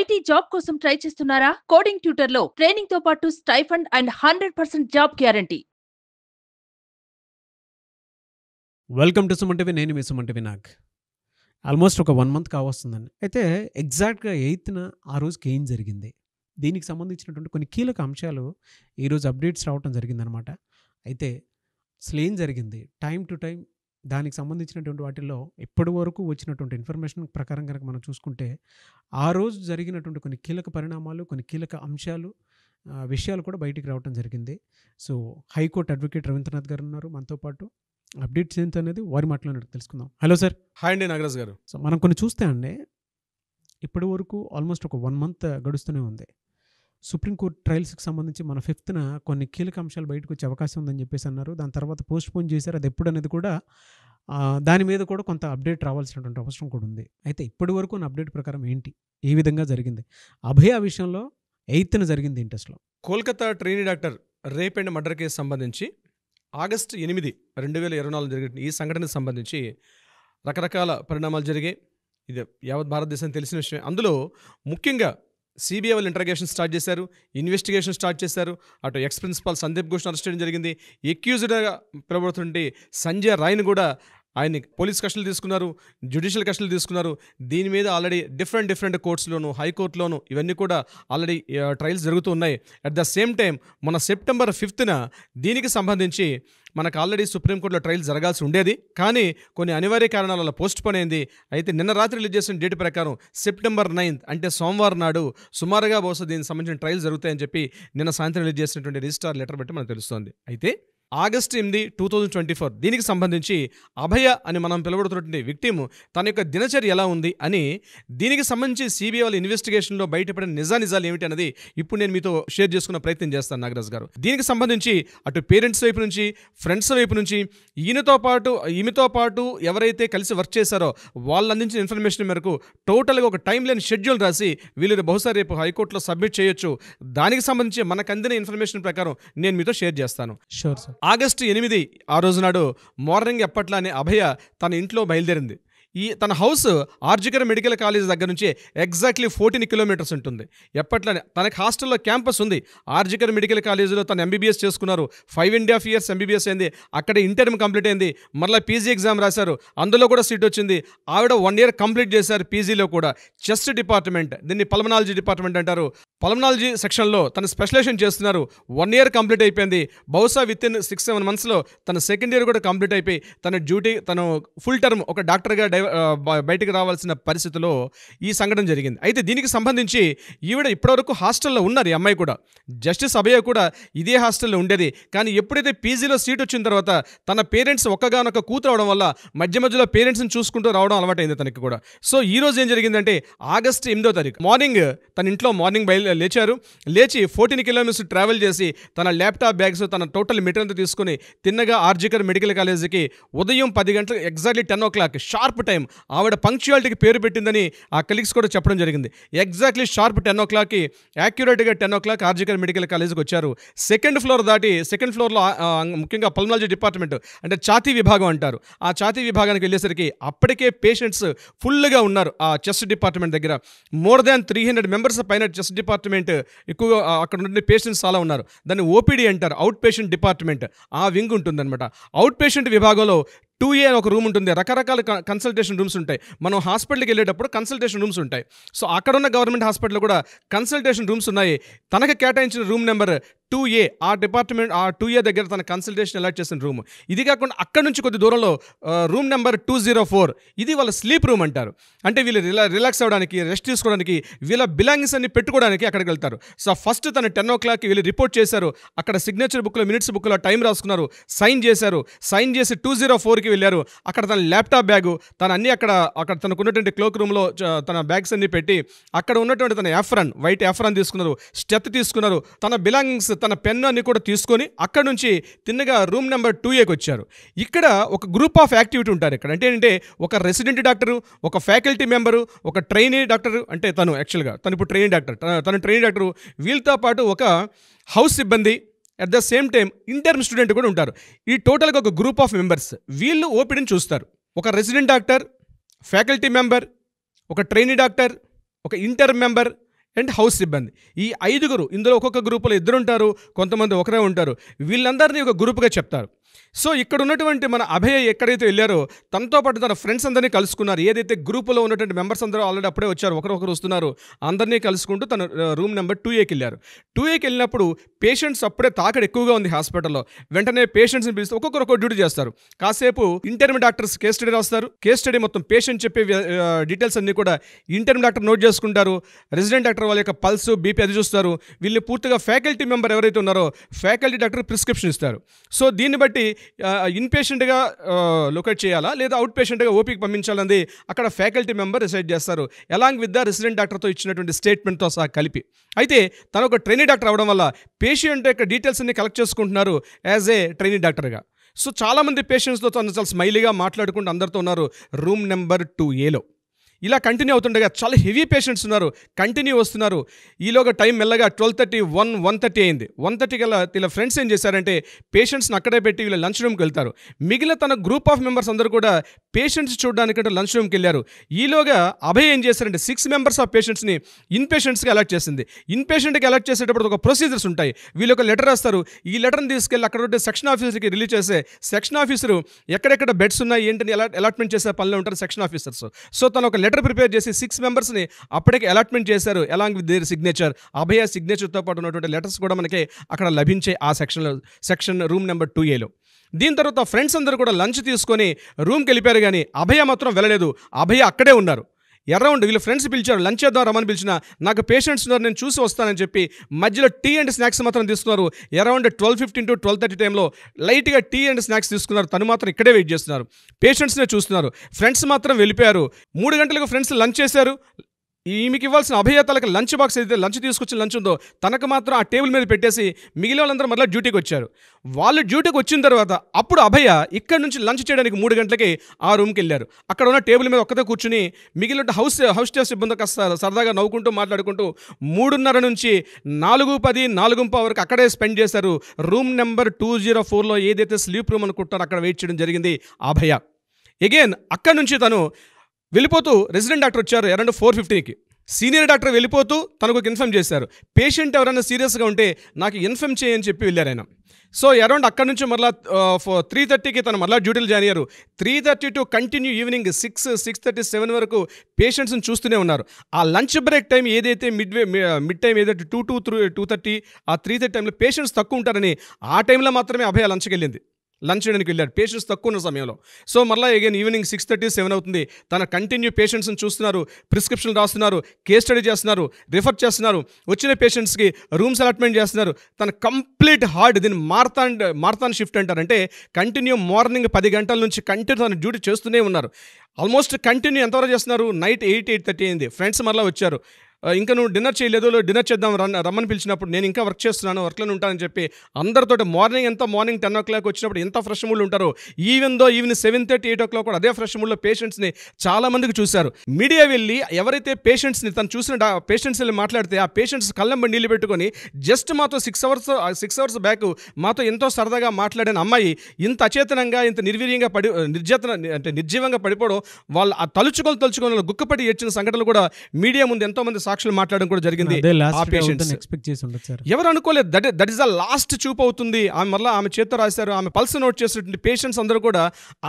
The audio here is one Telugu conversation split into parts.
ఐటీ జాబ్ కోసం ట్రై చేస్తున్నారా కోడింగ్ ట్యూటర్ లో ట్రైనింగ్ తో పాటు stipend and hundred percent job guarantee welcome to Suman TV నేను మీ సుమంటివి నాగ్ ఆల్మోస్ట్ ఒక వన్ మంత్ కావస్తుందండి అయితే ఎగ్జాక్ట్గా ఎయిత్న ఆ రోజుకి ఏం జరిగింది దీనికి సంబంధించినటువంటి కొన్ని కీలక అంశాలు ఈరోజు అప్డేట్స్ రావటం జరిగిందనమాట అయితే అసలు ఏం జరిగింది టైం టు టైం దానికి సంబంధించినటువంటి వాటిల్లో ఇప్పటి వరకు వచ్చినటువంటి ఇన్ఫర్మేషన్ ప్రకారం కనుక మనం చూసుకుంటే ఆ రోజు జరిగినటువంటి కొన్ని కీలక పరిణామాలు కొన్ని కీలక అంశాలు విషయాలు కూడా బయటికి రావడం జరిగింది సో హైకోర్టు అడ్వకేట్ రవీంద్రనాథ్ గారు ఉన్నారు మనతో పాటు అప్డేట్స్ ఏంటి అనేది వారి మాటలో తెలుసుకుందాం హలో సార్ హాయ్ అండి నాగరాజ్ గారు సో మనం కొన్ని చూస్తే అండి ఇప్పటి వరకు ఆల్మోస్ట్ ఒక వన్ మంత్ గడుస్తూనే ఉంది సుప్రీంకోర్టు ట్రయల్స్కి సంబంధించి మన ఫిఫ్త్న కొన్ని కీలక అంశాలు బయటకు వచ్చే అవకాశం ఉందని చెప్పేసి అన్నారు దాని తర్వాత పోస్ట్ పోన్ చేశారు అది ఎప్పుడు అనేది కూడా దాని మీద కూడా కొంత అప్డేట్ రావాల్సినటువంటి అవసరం కూడా ఉంది అయితే ఇప్పటి వరకు నా అప్డేట్ ప్రకారం ఏంటి ఏ విధంగా జరిగింది అభయ విషయంలో ఎయిత్న జరిగింది ఇంట్రెస్ట్లో Kolkata trainee doctor rape and murder case సంబంధించి ఆగస్టు ఎనిమిది రెండు వేల ఇరవై నాలుగు జరిగిన ఈ సంఘటనకు సంబంధించి రకరకాల పరిణామాలు జరిగాయి ఇది యావత్ భారతదేశం తెలిసిన విషయం అందులో ముఖ్యంగా సిబిఐ వాళ్ళు ఇంటర్గేషన్ స్టార్ట్ చేశారు ఇన్వెస్టిగేషన్ స్టార్ట్ చేశారు అటు ఎక్స్ ప్రిన్సిపాల్ సందీప్ ఘోష్ను అరెస్ట్ చేయడం జరిగింది ఎక్యూజ్డ్గా పిలబడుతుంటే సంజయ్ రాయ్ను కూడా ఆయన్ని పోలీస్ కస్టడీలు తీసుకున్నారు జ్యుడిషియల్ కస్టడీలు తీసుకున్నారు దీని మీద ఆల్రెడీ డిఫరెంట్ డిఫరెంట్ కోర్ట్స్లోను హైకోర్టులోను ఇవన్నీ కూడా ఆల్రెడీ ట్రయల్స్ జరుగుతున్నాయి అట్ ద సేమ్ టైం మన సెప్టెంబర్ ఫిఫ్త్న దీనికి సంబంధించి మనకు ఆల్రెడీ సుప్రీంకోర్టులో ట్రయల్ జరగాల్సి ఉండేది కానీ కొన్ని అనివార్య కారణాల వల్ల పోస్ట్ పోన్ అయింది అయితే నిన్న రాత్రి రిలీజ్ చేసిన డేట్ ప్రకారం సెప్టెంబర్ నైన్త్ అంటే సోమవారం నాడు సుమారుగా బహుశా దీనికి సంబంధించిన ట్రయల్ జరుగుతాయని చెప్పి నిన్న సాయంత్రం రిలీజ్ చేసినటువంటి రిజిస్టార్ లెటర్ బట్టి మనకు తెలుస్తోంది అయితే ఆగస్టు ఎనిమిది టూ థౌజండ్ ట్వంటీ ఫోర్ దీనికి సంబంధించి అభయ అని మనం పిలువడుతున్నటువంటి విక్టిమ్ తన యొక్క దినచర్య ఎలా ఉంది అని దీనికి సంబంధించి సిబిఐ వాళ్ళ ఇన్వెస్టిగేషన్లో బయటపడిన నిజానిజాలు ఏమిటి అనేది ఇప్పుడు నేను మీతో షేర్ చేసుకున్న ప్రయత్నం చేస్తాను నాగరాజ్ గారు దీనికి సంబంధించి అటు పేరెంట్స్ వైపు నుంచి ఫ్రెండ్స్ వైపు నుంచి ఈయనతో పాటు ఈమెతో పాటు ఎవరైతే కలిసి వర్క్ చేశారో వాళ్ళు అందించిన ఇన్ఫర్మేషన్ మేరకు టోటల్గా ఒక టైం లేని షెడ్యూల్ రాసి వీళ్ళు బహుశా రేపు హైకోర్టులో సబ్మిట్ చేయొచ్చు దానికి సంబంధించి మనకు అందిన ఇన్ఫర్మేషన్ ప్రకారం నేను మీతో షేర్ చేస్తాను షూర్ సార్ ఆగస్టు ఎనిమిది ఆ రోజు నాడు మార్నింగ్ ఎప్పట్లానే అభయ తన ఇంట్లో బయలుదేరింది ఈ తన హౌస్ ఆర్జికర్ మెడికల్ కాలేజ్ దగ్గర నుంచి ఎగ్జాక్ట్లీ ఫోర్టీన్ కిలోమీటర్స్ ఉంటుంది ఎప్పట్లానే తనకి హాస్టల్లో క్యాంపస్ ఉంది ఆర్జికర్ మెడికల్ కాలేజీలో తను ఎంబీబీఎస్ చేసుకున్నారు five and half years MBBS అయింది అక్కడ ఇంటర్మ్ కంప్లీట్ అయింది మరలా పీజీ ఎగ్జామ్ రాశారు అందులో కూడా సీట్ వచ్చింది ఆవిడ వన్ ఇయర్ కంప్లీట్ చేశారు పీజీలో కూడా చెస్ట్ డిపార్ట్మెంట్ దీన్ని పల్మనాలజీ డిపార్ట్మెంట్ అంటారు పల్మనాలజీ సెక్షన్లో తను స్పెషలైజేషన్ చేస్తున్నారు వన్ ఇయర్ కంప్లీట్ అయిపోయింది బహుశా విత్ ఇన్ సిక్స్ సెవెన్ మంత్స్లో తన సెకండ్ ఇయర్ కూడా కంప్లీట్ అయిపోయి తన డ్యూటీ తను ఫుల్ టర్మ్ ఒక డాక్టర్గా డై బయటకు రావాల్సిన పరిస్థితిలో ఈ సంఘటన జరిగింది అయితే దీనికి సంబంధించి ఈవిడ ఇప్పటివరకు హాస్టల్లో ఉన్నారు ఈ అమ్మాయి కూడా జస్టిస్ అభయ కూడా ఇదే హాస్టల్లో ఉండేది కానీ ఎప్పుడైతే పీజీలో సీట్ వచ్చిన తర్వాత తన పేరెంట్స్ ఒక్కగానొక్క కూతురు అవడం వల్ల మధ్య మధ్యలో పేరెంట్స్ని చూసుకుంటూ రావడం అలవాటైంది తనకి కూడా సో ఈరోజు ఏం జరిగిందంటే ఆగస్ట్ ఎనిమిదో తారీఖు మార్నింగ్ తన ఇంట్లో మార్నింగ్ బయలు లేచారు లేచి ఫోర్టీన్ కిలోమీటర్స్ ట్రావెల్ చేసి తన ల్యాప్టాప్ బ్యాగ్స్ తన టోటల్ మెటీరియల్ తీసుకుని తిన్నగా ఆర్జికర్ మెడికల్ కాలేజీకి ఉదయం పది గంటలకు exactly ten o'clock sharp time ఆవిడ పంక్చువాలిటీకి పేరు పెట్టిందని ఆ కలీగ్స్ కూడా చెప్పడం జరిగింది ఎగ్జాక్ట్లీ షార్ప్ టెన్ ఓ క్లాక్కి యాక్యురేట్గా ten o'clock RG Kar medical కాలేజీకి వచ్చారు సెకండ్ ఫ్లోర్ దాటి సెకండ్ ఫ్లోర్లో ముఖ్యంగా పల్మాలజీ డిపార్ట్మెంట్ అంటే ఛాతీ విభాగం అంటారు ఆ ఛాతీ విభాగానికి వెళ్ళేసరికి అప్పటికే పేషెంట్స్ ఫుల్గా ఉన్నారు ఆ చెస్ట్ డిపార్ట్మెంట్ దగ్గర more than three hundred members పైన చెస్ట్ డిపార్ట్మెంట్ డిపార్ట్మెంట్ ఎక్కువగా అక్కడ ఉండే పేషెంట్స్ చాలా ఉన్నారు దాన్ని ఓపీడీ అంటారు అవుట్ పేషెంట్ డిపార్ట్మెంట్ ఆ వింగ్ ఉంటుందన్నమాట అవుట్ పేషెంట్ విభాగంలో టూ ఏ ఒక రూమ్ ఉంటుంది రకరకాల కన్సల్టేషన్ రూమ్స్ ఉంటాయి మనం హాస్పిటల్కి వెళ్ళేటప్పుడు కన్సల్టేషన్ రూమ్స్ ఉంటాయి సో అక్కడ ఉన్న గవర్నమెంట్ హాస్పిటల్ కూడా కన్సల్టేషన్ రూమ్స్ ఉన్నాయి తనకు కేటాయించిన రూమ్ నెంబర్ టూ ఏ ఆ డిపార్ట్మెంట్ ఆ టూ ఏ దగ్గర తన కన్సల్టేషన్ అలాట్ చేసిన రూమ్ ఇది కాకుండా అక్కడ నుంచి కొద్ది దూరంలో room number two zero four ఇది వాళ్ళ స్లీప్ రూమ్ అంటారు అంటే వీళ్ళు రిలా రిలాక్స్ అవ్వడానికి రెస్ట్ తీసుకోవడానికి వీళ్ళ బిలాంగింగ్స్ అన్ని పెట్టుకోవడానికి అక్కడికి వెళ్తారు సో ఫస్ట్ తను టెన్ ఓ క్లాక్కి వీళ్ళు రిపోర్ట్ చేశారు అక్కడ సిగ్నేచర్ బుక్లో మినిట్స్ బుక్లో టైం రాసుకున్నారు సైన్ చేశారు సైన్ చేసి టూ జీరో ఫోర్కి వెళ్ళారు అక్కడ తన ల్యాప్టాప్ బ్యాగు తన అన్ని అక్కడ అక్కడ తనకు ఉన్నటువంటి క్లోక్ రూమ్లో తన బ్యాగ్స్ అన్ని పెట్టి అక్కడ ఉన్నటువంటి తన ఎఫ్రన్ వైట్ ఎఫ్రన్ తీసుకున్నారు స్టెప్ తీసుకున్నారు తన బిలాంగింగ్స్ తన పెన్ అన్ని కూడా తీసుకొని అక్కడ నుంచి తిన్నగా రూమ్ నెంబర్ టూ ఏకి వచ్చారు ఇక్కడ ఒక గ్రూప్ ఆఫ్ యాక్టివిటీ ఉంటారు ఇక్కడ అంటే ఏంటంటే ఒక రెసిడెంట్ డాక్టరు ఒక ఫ్యాకల్టీ మెంబరు ఒక ట్రైనీ డాక్టరు అంటే తను యాక్చువల్గా తను ఇప్పుడు ట్రైనింగ్ డాక్టర్ తను ట్రైనింగ్ డాక్టరు వీళ్ళతో పాటు ఒక హౌస్ సిబ్బంది at the same time intern student కూడా ఉంటారు ఈ టోటల్గా ఒక గ్రూప్ ఆఫ్ మెంబర్స్ వీళ్ళు ఓపీడీని చూస్తారు ఒక రెసిడెంట్ డాక్టర్ ఫ్యాకల్టీ మెంబర్ ఒక ట్రైనీ డాక్టర్ ఒక ఇంటర్ మెంబర్ అండ్ హౌస్ సిబ్బంది ఈ ఐదుగురు ఇందులో ఒక్కొక్క గ్రూపులో ఇద్దరు ఉంటారు కొంతమంది ఒకరే ఉంటారు వీళ్ళందరినీ ఒక గ్రూప్గా చెప్తారు సో ఇక్కడ ఉన్నటువంటి మన అభయ ఎక్కడైతే వెళ్ళారో తనతో పాటు తన ఫ్రెండ్స్ అందరినీ కలుసుకున్నారు ఏదైతే గ్రూపులో ఉన్నటువంటి మెంబర్స్ అందరూ ఆల్రెడీ అప్పుడే వచ్చారు ఒకరొకరు వస్తున్నారు అందరినీ కలుసుకుంటూ తన రూమ్ నెంబర్ టూ ఏకి వెళ్ళారు టూ ఏకి వెళ్ళినప్పుడు పేషెంట్స్ అప్పుడే తాకడ ఎక్కువగా ఉంది హాస్పిటల్లో వెంటనే పేషెంట్స్ని పిలిస్తే ఒక్కొక్కరు ఒక్కొక్క డ్యూటీ చేస్తారు కాసేపు ఇంటర్మీ డాక్టర్స్ కేస్ స్టడీ రాస్తారు కేస్ స్టడీ మొత్తం పేషెంట్ చెప్పే డీటెయిల్స్ అన్నీ కూడా ఇంటర్మీ డాక్టర్ నోట్ చేసుకుంటారు రెసిడెంట్ డాక్టర్ వాళ్ళ యొక్క పల్స్ బీపీ అది చూస్తారు వీళ్ళు పూర్తిగా ఫ్యాకల్టీ మెంబర్ ఎవరైతే ఉన్నారో ఫ్యాకల్టీ డాక్టర్ ప్రిస్క్రిప్షన్ ఇస్తారు సో దీన్ని బట్టి ఇన్పేషెంట్గా లొకేట్ చేయాలా లేదా అవుట్ పేషెంట్గా ఓపీకి పంపించాలని అక్కడ ఫ్యాకల్టీ మెంబర్ డిసైడ్ చేస్తారు ఎలాంగ్ విత్ ద రెసిడెంట్ డాక్టర్తో ఇచ్చినటువంటి స్టేట్మెంట్తో సహా కలిపి అయితే తను ఒక ట్రైనింగ్ డాక్టర్ అవడం వల్ల పేషెంట్ యొక్క డీటెయిల్స్ అన్ని కలెక్ట్ చేసుకుంటున్నారు యాజ్ ఏ ట్రైనింగ్ డాక్టర్గా సో చాలామంది పేషెంట్స్తో తను చాలా స్మైలీగా మాట్లాడుకుంటూ అందరితో ఉన్నారు రూమ్ నెంబర్ టూ ఏలో ఇలా కంటిన్యూ అవుతుండగా చాలా హెవీ పేషెంట్స్ ఉన్నారు కంటిన్యూ వస్తున్నారు ఈలోగా టైం మెల్లగా twelve thirty one one thirty అయింది వన్ థర్టీ గల వీళ్ళ ఫ్రెండ్స్ ఏం చేశారంటే పేషెంట్స్ని అక్కడే పెట్టి వీళ్ళు లంచ్ రూమ్కి వెళ్తారు మిగిలిన తన గ్రూప్ ఆఫ్ మెంబర్స్ అందరూ కూడా పేషెంట్స్ చూడడానికంటే లంచ్ రూమ్కి వెళ్ళారు ఈలోగా అభయ్ ఏం చేశారంటే సిక్స్ మెంబర్స్ ఆఫ్ పేషెంట్స్ని ఇన్ పేషెంట్స్కి అలర్ట్ చేసింది ఇన్ పేషెంట్కి అలర్ట్ చేసేటప్పుడు ఒక ప్రొసీజర్స్ ఉంటాయి వీళ్ళు ఒక లెటర్ రాస్తారు ఈ లెటర్ని తీసుకెళ్ళి అక్కడ ఉంటే సెక్షన్ ఆఫీసర్కి రిలీజ్ చేసే సెక్షన్ ఆఫీసరు ఎక్కడెక్కడ బెడ్స్ ఉన్నాయి ఏంటని అలాట్మెంట్ చేసే పనులు ఉంటారు సెక్షన్ ఆఫీసర్స్ సో తను ఒక లెటర్ ప్రిపేర్ చేసి సిక్స్ మెంబర్స్ని అప్పటికే అలాట్మెంట్ చేశారు along with their signature Abhaya సిగ్నేచర్తో పాటు ఉన్నటువంటి లెటర్స్ కూడా మనకి అక్కడ లభించే ఆ సెక్షన్లో సెక్షన్ రూమ్ నెంబర్ టూ ఏలో దీని తర్వాత ఫ్రెండ్స్ అందరూ కూడా లంచ్ తీసుకొని రూమ్కి వెళ్ళిపోయారు కానీ అభయ మాత్రం వెళ్ళలేదు అభయ అక్కడే ఉన్నారు ఎర్రౌండ్ వీళ్ళు ఫ్రెండ్స్ పిలిచారు లంచ్ చేద్దాం రమ్మని పిలిచిన నాకు పేషెంట్స్ ఉన్నారు నేను చూసి వస్తానని చెప్పి మధ్యలో టీ అండ్ స్నాక్స్ మాత్రం తీసుకున్నారు around twelve fifteen to twelve thirty టైంలో లైట్గా టీ అండ్ స్నాక్స్ తీసుకున్నారు తను మాత్రం ఇక్కడే వెయిట్ చేస్తున్నారు పేషెంట్స్నే చూస్తున్నారు ఫ్రెండ్స్ మాత్రం వెళ్ళిపోయారు మూడు గంటలకు ఫ్రెండ్స్ లంచ్ చేశారు ఈమెకి ఇవ్వాల్సిన అభయతలకు లంచ్ బాక్స్ అయితే లంచ్ తీసుకొచ్చిన లంచ్ ఉందో తనకు మాత్రం ఆ టేబుల్ మీద పెట్టేసి మిగిలిన వాళ్ళందరూ మళ్ళీ డ్యూటీకి వచ్చారు వాళ్ళు డ్యూటీకి వచ్చిన తర్వాత అప్పుడు అభయ ఇక్కడ నుంచి లంచ్ చేయడానికి మూడు గంటలకి ఆ రూమ్కి వెళ్ళారు అక్కడ ఉన్న టేబుల్ మీద ఒక్కతే కూర్చుని మిగిలిన హౌస్ హౌస్ స్టేస్ సిబ్బంది కాస్త సరదాగా నవ్వుకుంటూ మాట్లాడుకుంటూ మూడున్నర నుంచి నాలుగు పది నాలుగు వరకు అక్కడే స్పెండ్ చేశారు రూమ్ నెంబర్ టూ జీరో ఫోర్లో ఏదైతే స్లీప్ రూమ్ అనుకుంటారో అక్కడ వెయిట్ చేయడం జరిగింది అభయ ఎగైన్ అక్కడ నుంచి తను వెళ్ళిపోతూ రెసిడెంట్ డాక్టర్ వచ్చారు అరౌండ్ ఫోర్ ఫిఫ్టీకి సీనియర్ డాక్టర్ వెళ్ళిపోతూ తనకు ఇన్ఫర్మ్ చేశారు పేషెంట్ ఎవరైనా సీరియస్గా ఉంటే నాకు ఇన్ఫర్మ్ చేయని చెప్పి వెళ్ళారు ఆయన సో అరౌండ్ అక్కడ నుంచి మరలా త్రీ థర్టీకి తను మరలా డ్యూటీలు జాయిన్ అయ్యారు three thirty to continue evening six six thirty seven వరకు పేషెంట్స్ని చూస్తూనే ఉన్నారు ఆ లంచ్ బ్రేక్ టైం ఏదైతే మిడ్ వే మిడ్ టైం ఏదైతే two two through two thirty ఆ త్రీ థర్టీ టైంలో పేషెంట్స్ తక్కువ ఉంటారని ఆ టైంలో మాత్రమే అభయ లంచ్కి వెళ్ళింది లంచ్ చేయడానికి వెళ్ళాడు పేషెంట్స్ తక్కువ ఉన్న సమయంలో సో మళ్ళా again evening six thirty seven అవుతుంది తన కంటిన్యూ పేషెంట్స్ని చూస్తున్నారు ప్రిస్క్రిప్షన్ రాస్తున్నారు కేస్ స్టడీ చేస్తున్నారు రిఫర్ చేస్తున్నారు వచ్చిన పేషెంట్స్కి రూమ్స్ అలాట్మెంట్ చేస్తున్నారు తన కంప్లీట్ హార్డ్ దీన్ని మార్తాన్ మార్తాన్ షిఫ్ట్ అంటారంటే కంటిన్యూ మార్నింగ్ పది గంటల నుంచి కంటిన్యూ తన డ్యూటీ చేస్తూనే ఉన్నారు ఆల్మోస్ట్ కంటిన్యూ ఎంతవరకు చేస్తున్నారు నైట్ ఎయిట్ ఎయిట్ థర్టీ అయింది ఫ్రెండ్స్ మరలా వచ్చారు ఇంకా నువ్వు డిన్నర్ చేయలేదు డిన్నర్ చేద్దాం రన్ రమ్మని పిలిచినప్పుడు నేను ఇంకా వర్క్ చేస్తున్నాను వర్క్లో ఉంటానని చెప్పి అందరితో మార్నింగ్ ఎంత మార్నింగ్ టెన్ ఓ క్లాక్ వచ్చినప్పుడు ఎంత ఫ్రెష్ మూడ్లు ఉంటారు even though even seven thirty eight o'clock కూడా అదే ఫ్రెష్ మూడ్లో పేషెంట్స్ని చాలామందికి చూశారు మీడియా వెళ్ళి ఎవరైతే పేషెంట్స్ని తను చూసిన పేషెంట్స్ వెళ్ళి మాట్లాడితే ఆ పేషెంట్స్ బండి నీళ్ళు పెట్టుకొని జస్ట్ మాతో six hours six hours back మాతో ఎంతో సరదాగా మాట్లాడిన అమ్మాయి ఇంత అచేతనంగా ఇంత నిర్వీర్యంగా పడి నిర్జేతన అంటే నిర్జీవంగా పడిపోవడం వాళ్ళు ఆ తలుచుకొని తలుచుకొని గుక్కపడి ఏడ్చిన సంఘటనలు కూడా మీడియా ముందు ఎంతోమంది సాక్షి సాక్షులు మాట్లాడడం కూడా జరిగింది ఎవరు అనుకోలేదు that that is the last చూపు అవుతుంది ఆమె మళ్ళీ ఆమె చేత రాశారు ఆమె పల్స్ నోట్ చేసినటువంటి పేషెంట్స్ అందరూ కూడా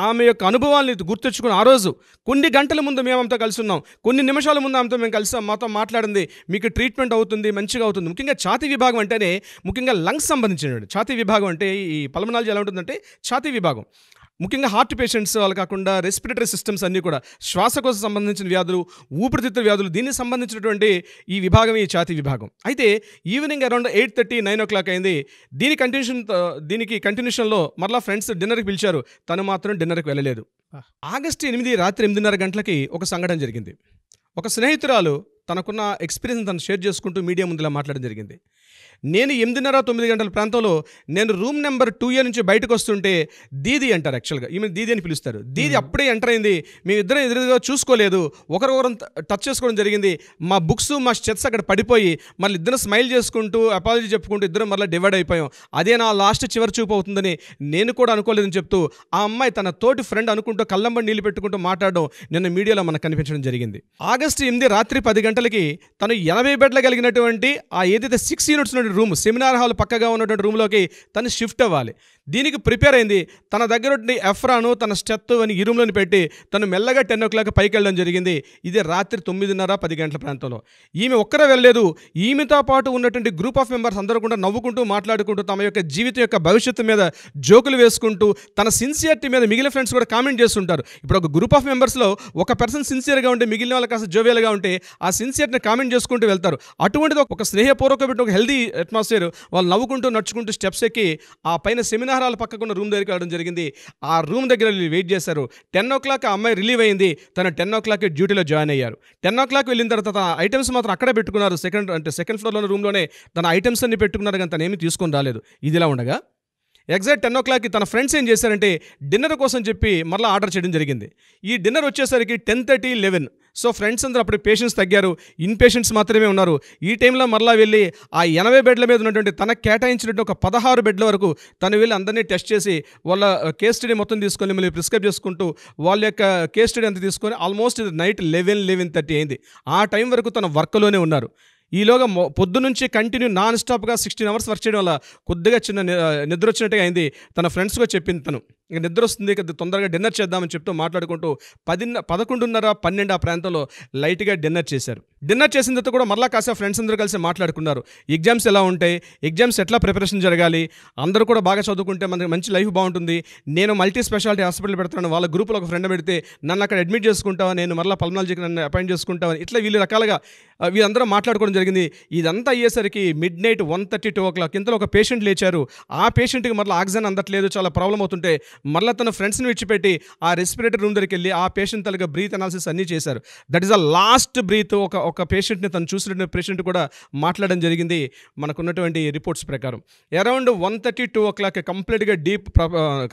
ఆమె యొక్క అనుభవాన్ని గుర్తించుకుని ఆ రోజు కొన్ని గంటల ముందు మేము ఆమెతో కలిసి ఉన్నాం కొన్ని నిమిషాల ముందు ఆమెతో మేము కలిసి మాతో మాట్లాడింది మీకు ట్రీట్మెంట్ అవుతుంది మంచిగా అవుతుంది ముఖ్యంగా ఛాతీ విభాగం అంటేనే ముఖ్యంగా లంగ్స్ సంబంధించిన ఛాతీ విభాగం అంటే ఈ పలమనాలజీ ఎలా ఉంటుందంటే ఛాతీ విభాగం ముఖ్యంగా హార్ట్ పేషెంట్స్ వాళ్ళు కాకుండా రెస్పిరేటరీ సిస్టమ్స్ అన్నీ కూడా శ్వాసకోశ సంబంధించిన వ్యాధులు ఊపిరితిత్తుల వ్యాధులు దీనికి సంబంధించినటువంటి ఈ విభాగం ఈ ఛాతి విభాగం అయితే evening around eight thirty nine o'clock అయింది దీని కంటిన్యూషన్ దీనికి కంటిన్యూషన్లో మరలా ఫ్రెండ్స్ డిన్నర్కి పిలిచారు తను మాత్రం డిన్నర్కి వెళ్ళలేదు ఆగస్టు ఎనిమిది రాత్రి ఎనిమిదిన్నర గంటలకి ఒక సంఘటన జరిగింది ఒక స్నేహితురాలు తనకున్న ఎక్స్పీరియన్స్ తను షేర్ చేసుకుంటూ మీడియా ముందులా మాట్లాడడం జరిగింది నేను ఎనిమిదిన్నర తొమ్మిది గంటల ప్రాంతంలో నేను రూమ్ నెంబర్ టూ ఏ నుంచి బయటకు వస్తుంటే దీది అంటారు యాక్చువల్గా ఈమె దీది అని పిలుస్తారు దీది అప్పుడే ఎంటర్ అయింది ఇద్దరం ఎదురుగా చూసుకోలేదు ఒకరికొకరు టచ్ చేసుకోవడం జరిగింది మా బుక్స్ మా చెత్స్ అక్కడ పడిపోయి మళ్ళీ ఇద్దరు స్మైల్ చేసుకుంటూ అపాలజీ చెప్పుకుంటూ ఇద్దరం మళ్ళీ డివైడ్ అయిపోయాం అదే నా లాస్ట్ చివరి చూపు అవుతుందని నేను కూడా అనుకోలేదని చెప్తూ ఆ అమ్మాయి తన తోటి ఫ్రెండ్ అనుకుంటూ కళ్ళంబడి నీళ్ళు పెట్టుకుంటూ మాట్లాడడం నిన్న మీడియాలో మనకు కనిపించడం జరిగింది ఆగస్టు ఎనిమిది రాత్రి పది గంటలకి తను ఎనభై బెడ్ల కలిగినటువంటి ఆ ఏదైతే సిక్స్ యూనిట్స్ నుండి రూమ్ సెమినార్ హాల్ పక్కగా ఉన్నటువంటి రూమ్లోకి తను షిఫ్ట్ అవ్వాలి దీనికి ప్రిపేర్ అయింది తన దగ్గర ఎఫ్రాను తన స్టెత్తు అని ఇరుములను పెట్టి తను మెల్లగా టెన్ ఓ క్లాక్ పైకి వెళ్ళడం జరిగింది ఇది రాత్రి తొమ్మిదిన్నర పది గంటల ప్రాంతంలో ఈమె ఒక్కరే వెళ్ళలేదు ఈమెతో పాటు ఉన్నటువంటి గ్రూప్ ఆఫ్ మెంబర్స్ అందరూ కూడా నవ్వుకుంటూ మాట్లాడుకుంటూ తమ యొక్క జీవితం యొక్క భవిష్యత్తు మీద జోకులు వేసుకుంటూ తన సిన్సియారిటీ మీద మిగిలిన ఫ్రెండ్స్ కూడా కామెంట్ చేస్తుంటారు ఇప్పుడు ఒక గ్రూప్ ఆఫ్ మెంబర్స్లో ఒక పర్సన్ సిన్సియర్గా ఉంటే మిగిలిన వాళ్ళు కాస్త జోవియల్గా ఉంటే ఆ సిన్సియర్ని కామెంట్ చేసుకుంటూ వెళ్తారు అటువంటిది ఒక స్నేహపూర్వకమైన ఒక హెల్దీ అట్మాస్ఫియర్ వాళ్ళు నవ్వుకుంటూ నడుచుకుంటూ స్టెప్స్ ఎక్కి ఆ పైన సెమినార్ అగ్రహారాల పక్కకున్న రూమ్ దగ్గరికి వెళ్ళడం జరిగింది ఆ రూమ్ దగ్గర వెయిట్ చేశారు టెన్ ఓ క్లాక్ ఆ అమ్మాయి రిలీవ్ అయింది తను టెన్ ఓ క్లాక్ డ్యూటీలో జాయిన్ అయ్యారు టెన్ ఓ క్లాక్ వెళ్ళిన తర్వాత ఐటమ్స్ మాత్రం అక్కడే పెట్టుకున్నారు సెకండ్ అంటే సెకండ్ ఫ్లోర్లోనే రూమ్లోనే తన ఐటమ్స్ అన్ని పెట్టుకున్నారు కానీ తను ఏమీ తీసుకొని రాలేదు ఇదిలా ఉండగా ఎగ్జాక్ట్ టెన్ ఓ క్లాక్కి తన ఫ్రెండ్స్ ఏం చేశారంటే డిన్నర్ కోసం చెప్పి మరలా ఆర్డర్ చేయడం జరిగింది ఈ డిన్నర్ వచ్చేసరికి ten thirty eleven so friends అందరూ అప్పుడు పేషెంట్స్ తగ్గారు ఇన్ పేషెంట్స్ మాత్రమే ఉన్నారు ఈ టైంలో మరలా వెళ్ళి ఆ ఎనభై బెడ్ల మీద ఉన్నటువంటి తనకు కేటాయించినట్టు ఒక పదహారు బెడ్ల వరకు తను వెళ్ళి అందరినీ టెస్ట్ చేసి వాళ్ళ కేస్ స్టడీ మొత్తం తీసుకొని మళ్ళీ ప్రిస్క్రైబ్ చేసుకుంటూ వాళ్ళ యొక్క కేస్ స్టడీ అంతా తీసుకొని almost night eleven eleven thirty అయింది ఆ టైం వరకు తన వర్క్లోనే ఉన్నారు ఈలోగా పొద్దు నుంచి కంటిన్యూ నాన్ స్టాప్గా సిక్స్టీన్ అవర్స్ వర్క్ చేయడం వల్ల కొద్దిగా చిన్న నిద్ర వచ్చినట్టుగా అయింది తన ఫ్రెండ్స్గా చెప్పింది తను ఇక నిద్ర వస్తుంది ఇక తొందరగా డిన్నర్ చేద్దామని చెప్తూ మాట్లాడుకుంటూ పదిన్న పదకొండున్నర పన్నెండు ఆ ప్రాంతంలో లైట్గా డిన్నర్ చేశారు డిన్నర్ చేసిన తర్వాత కూడా మళ్ళీ కాసేపు ఫ్రెండ్స్ అందరూ కలిసి మాట్లాడుకున్నారు ఎగ్జామ్స్ ఎలా ఉంటాయి ఎగ్జామ్స్ ఎట్లా ప్రిపరేషన్ జరగాలి అందరూ కూడా బాగా చదువుకుంటే మనకి మంచి లైఫ్ బాగుంటుంది నేను మల్టీ స్పెషాలిటీ హాస్పిటల్ పెడతాను వాళ్ళ గ్రూప్లో ఒక ఫ్రెండ్ పెడితే నన్ను అక్కడ అడ్మిట్ చేసుకుంటావా నేను మళ్ళీ పల్నాలజీకి నన్ను అపాయింట్ చేసుకుంటావని ఇట్లా వీళ్ళు రకాలుగా వీళ్ళందరూ మాట్లాడుకోవడం జరిగింది ఇదంతా అయ్యేసరికి midnight one thirty two o'clock ఇంతలో ఒక పేషెంట్ లేచారు ఆ పేషెంట్కి మళ్ళీ ఆక్సిజన్ అందట్లేదు చాలా ప్రాబ్లం అవుతుంటే మళ్ళీ తన ఫ్రెండ్స్ని విడిచిపెట్టి ఆ రెస్పిరేటర్ రూమ్ దగ్గరికి వెళ్ళి ఆ పేషెంట్ తలగా బ్రీత్ అనాలిసిస్ అన్నీ చేశారు that is a last breath ఒక ఒక పేషెంట్ని తను చూసిన పేషెంట్ కూడా మాట్లాడడం జరిగింది మనకున్నటువంటి రిపోర్ట్స్ ప్రకారం around one thirty two o'clock కంప్లీట్గా డీప్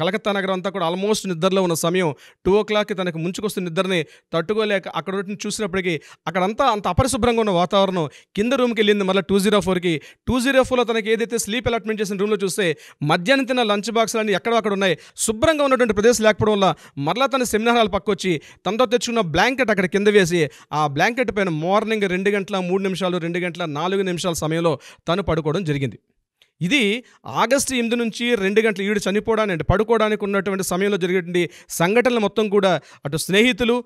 కలకత్తా నగరం అంతా కూడా ఆల్మోస్ట్ నిద్రలో ఉన్న సమయం టూ ఓ క్లాక్ తనకు ముంచుకొస్తున్న నిద్రని తట్టుకోలేక అక్కడ చూసినప్పటికీ అక్కడంతా అంత అపరిశుభ్రంగా ఉన్న వాతావరణం కింద రూమ్కి వెళ్ళింది మళ్ళీ టూ జీరో ఫోర్కి టూ జీరో ఫోర్లో తనకి ఏదైతే స్లీప్ అలాట్మెంట్ చేసిన రూమ్లో చూస్తే మధ్యాహ్నం తిన్న లంచ్ బాక్స్లన్నీ ఎక్కడ అక్కడ ఉన్నాయి శుభ్రంగా ఉన్నటువంటి ప్రదేశం లేకపోవడం వల్ల మరలా తన సెమినార్ హాల్ పక్కొచ్చి తనతో తెచ్చుకున్న బ్లాంకెట్ అక్కడ కింద వేసి ఆ బ్లాంకెట్ పైన మార్నింగ్ రెండు గంటల మూడు నిమిషాలు రెండు గంటల నాలుగు నిమిషాల సమయంలో తను పడుకోవడం జరిగింది ఇది ఆగస్టు ఎనిమిది నుంచి రెండు గంటల ఈడు చనిపోవడానికి పడుకోవడానికి ఉన్నటువంటి సమయంలో జరిగేటువంటి సంఘటనలు మొత్తం కూడా అటు స్నేహితులు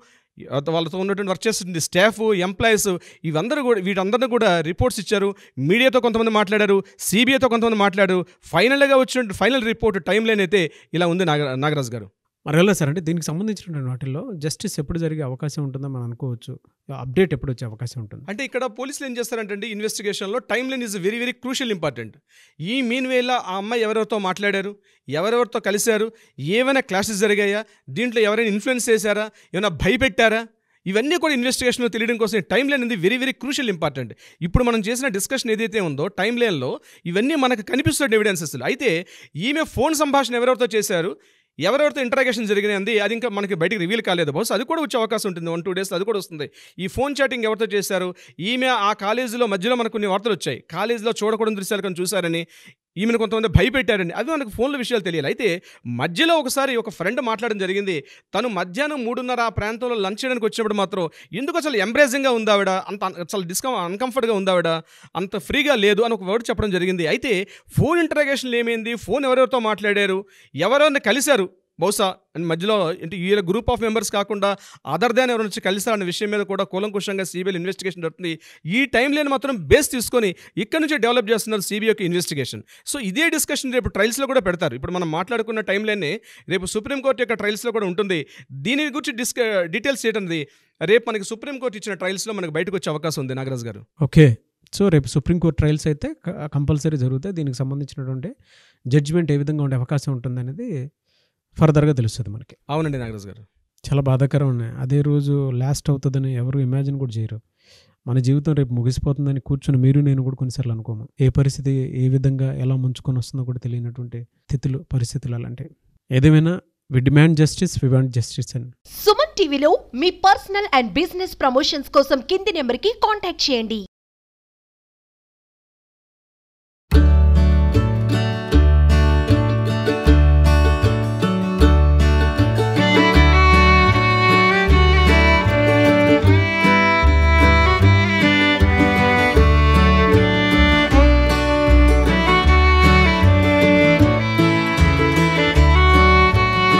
వాళ్ళతో ఉన్నటువంటి వర్క్ చేస్తుంది స్టాఫ్ ఎంప్లాయీస్ ఇవందరూ కూడా వీటందరిని కూడా రిపోర్ట్స్ ఇచ్చారు మీడియాతో కొంతమంది మాట్లాడారు సిబిఐతో కొంతమంది మాట్లాడారు ఫైనల్గా వచ్చిన ఫైనల్ రిపోర్ట్ టైం లేనైతే అయితే ఇలా ఉంది నాగ గారు మరలా సార్ అంటే దీనికి సంబంధించినటువంటి వాటిల్లో జస్టిస్ ఎప్పుడు జరిగే అవకాశం ఉంటుందో మనం అనుకోవచ్చు అప్డేట్ ఎప్పుడు వచ్చే అవకాశం ఉంటుంది అంటే ఇక్కడ పోలీసులు ఏం చేస్తారంటే ఇన్వెస్టిగేషన్లో time line is very very crucial important I mean వేలా ఆ అమ్మాయి ఎవరెవరితో మాట్లాడారు ఎవరెవరితో కలిశారు ఏమైనా క్లాసెస్ జరిగాయా దీంట్లో ఎవరైనా ఇన్ఫ్లుయెన్స్ చేశారా ఏమైనా భయపెట్టారా ఇవన్నీ కూడా ఇన్వెస్టిగేషన్లో తెలియడం కోసం టైం లైన్ అనేది వెరీ వెరీ క్రూషియల్ ఇంపార్టెంట్ ఇప్పుడు మనం చేసిన డిస్కషన్ ఏదైతే ఉందో టైం లైన్లో ఇవన్నీ మనకు కనిపిస్తున్న ఎవిడెన్సెస్ అయితే ఈమె ఫోన్ సంభాషణ ఎవరెవరితో చేశారు ఎవరెవరితో ఇంటరాగేషన్ జరిగినది అది ఇంకా మనకి బయటికి రివీల్ కాలేదు బహుశా అది కూడా వచ్చే అవకాశం ఉంటుంది వన్ టూ డేస్ అది కూడా వస్తుంది ఈ ఫోన్ చాటింగ్ ఎవరితో చేశారు ఈమె ఆ కాలేజీలో మధ్యలో మనకు కొన్ని వార్తలు వచ్చాయి కాలేజీలో చూడకూడని దృశ్యాలు కానీ చూశారని ఈమెను కొంతమంది భయపెట్టారండి అవి మనకు ఫోన్ల విషయాలు తెలియాలి అయితే మధ్యలో ఒకసారి ఒక ఫ్రెండ్ మాట్లాడడం జరిగింది తను మధ్యాహ్నం మూడున్నర ఆ ప్రాంతంలో లంచ్ చేయడానికి వచ్చినప్పుడు మాత్రం ఎందుకు అసలు ఎంబ్రేజింగ్గా ఉందావిడ అంత అసలు డిస్కం అన్కంఫర్ట్గా ఉందావిడ అంత ఫ్రీగా లేదు అని ఒక వర్డ్ చెప్పడం జరిగింది అయితే ఫోన్ ఇంటరాగేషన్లు ఏమైంది ఫోన్ ఎవరెవరితో మాట్లాడారు ఎవరెవరిని కలిశారు బహుశా మధ్యలో అంటే వీళ్ళ గ్రూప్ ఆఫ్ మెంబర్స్ కాకుండా అదర్ దాన్ని ఎవరి నుంచి కలిసారన్న విషయం మీద కూడా కూలంకుషంగా సిబిఐ ఇన్వెస్టిగేషన్ జరుగుతుంది ఈ టైంలో మాత్రం బేస్ తీసుకొని ఇక్కడ నుంచి డెవలప్ చేస్తున్నారు యొక్క ఇన్వెస్టిగేషన్ సో ఇదే డిస్కషన్ రేపు ట్రయల్స్లో కూడా పెడతారు ఇప్పుడు మనం మాట్లాడుకున్న టైంలోనే రేపు సుప్రీంకోర్టు యొక్క ట్రయల్స్లో కూడా ఉంటుంది దీని గురించి డిస్క డీటెయిల్స్ ఏంటన్నది రేపు మనకి సుప్రీంకోర్టు ఇచ్చిన ట్రయల్స్లో మనకు బయటకు వచ్చే అవకాశం ఉంది నాగరాజ్ గారు ఓకే సో రేపు సుప్రీంకోర్టు ట్రయల్స్ అయితే కంపల్సరీ జరుగుతాయి దీనికి సంబంధించినటువంటి జడ్జిమెంట్ ఏ విధంగా ఉండే అవకాశం ఉంటుంది అనేది ఫర్దర్గా తెలుస్తుంది మనకి అవునండి నాగరాజ్ గారు చాలా బాధాకరం ఉన్నాయి అదే రోజు లాస్ట్ అవుతుందని ఎవరు ఇమాజిన్ కూడా చేయరు మన జీవితం రేపు ముగిసిపోతుందని కూర్చొని మీరు నేను కూడా కొన్నిసార్లు అనుకోము ఏ పరిస్థితి ఏ విధంగా ఎలా ముంచుకొని వస్తుందో కూడా తెలియనటువంటి స్థితులు పరిస్థితులు అలాంటివి ఏదేమైనా we demand justice we want justice అని సుమన్ టీవీలో మీ పర్సనల్ అండ్ బిజినెస్ ప్రమోషన్స్ కోసం కింది నెంబర్కి కాంటాక్ట్ చేయండి